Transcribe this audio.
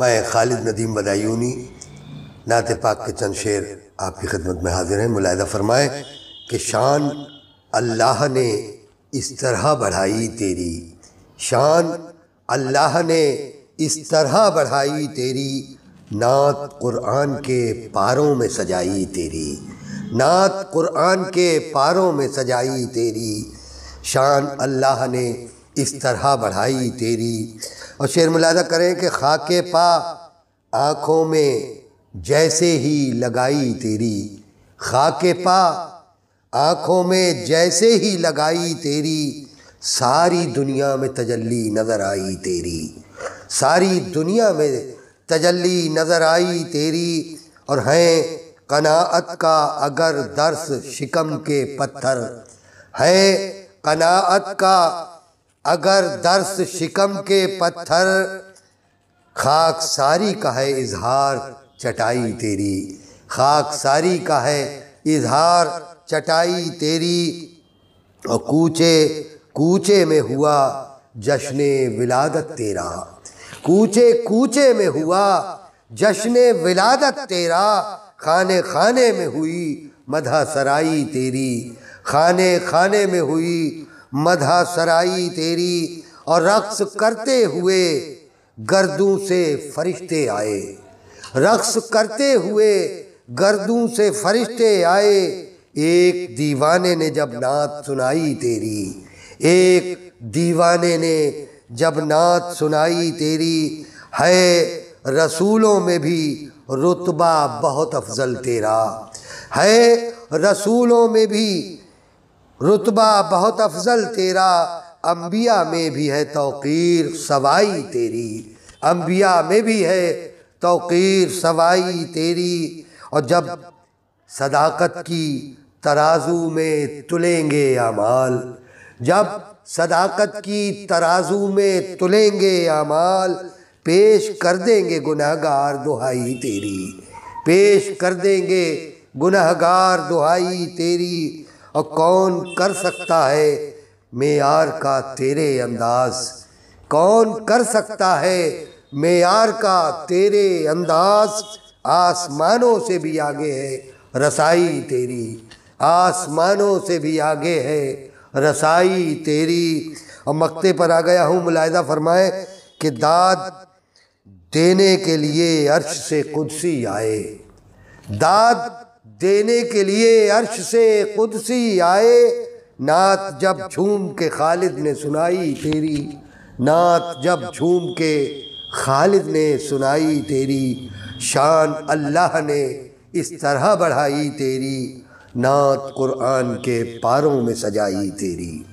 मैं खालिद नदीम बदायूनी नात पाक के चंद शेर आपकी खिदमत में हाजिर हैं मुलायदा फरमाए कि शान अल्लाह ने इस तरह बढ़ाई तेरी शान अल्लाह ने इस तरह बढ़ाई तेरी नात कुरान के पारों में सजाई तेरी नात कुरान के पारों में सजाई तेरी शान अल्लाह ने इस तरह बढ़ाई तेरी और शेर मुलादा करें कि खाके पा आँखों में जैसे ही लगाई तेरी खाके पा आँखों में जैसे ही लगाई तेरी सारी दुनिया में तजल्ली नज़र आई तेरी सारी दुनिया में तजल्ली नज़र आई तेरी और हैं कनाअत का अगर दर्स शिकम के पत्थर है कनाअत का अगर दर्श शिकम के पत्थर खाक सारी का है इजहार चटाई तेरी खाक सारी का है इजहार चटाई तेरी और कूचे कूचे में हुआ जश्न विलादत तेरा कूचे कूचे में हुआ जश्न विलादत तेरा खाने खाने में हुई मधा सराई तेरी खाने खाने में हुई मधा सराई तेरी और रक्स करते हुए गर्दों से फरिश्ते आए रक्स करते हुए गर्दों से फरिश्ते आए एक दीवाने ने जब नात सुनाई तेरी एक दीवाने ने जब नात सुनाई तेरी है रसूलों में भी रुतबा बहुत अफजल तेरा है रसूलों में भी रुतबा बहुत अफजल तेरा अम्बिया में भी है तोक़ीर सवाई तेरी अम्बिया में भी है तोक़ीर सवाई तेरी और जब सदाकत की तराजू में तुलेंगे अमाल जब सदाकत की तराजू में तुलेंगे अमाल पेश कर देंगे गुनहगार दुहाई तेरी पेश कर देंगे गुनहगार दुहाई तेरी और कौन कर सकता है मेयार का तेरे अंदाज कौन कर सकता है मेयार का तेरे अंदाज आसमानों से भी आगे है रसाई तेरी आसमानों से भी आगे है रसाई तेरी और मक्ते पर आ गया हूँ मुलायदा फरमाए कि दाद देने के लिए अर्श से कुदसी आए दाद देने के लिए अर्श से कुदसी आए नात जब झूम के खालिद ने सुनाई तेरी नात जब झूम के खालिद ने सुनाई तेरी शान अल्लाह ने इस तरह बढ़ाई तेरी नात कुरान के पारों में सजाई तेरी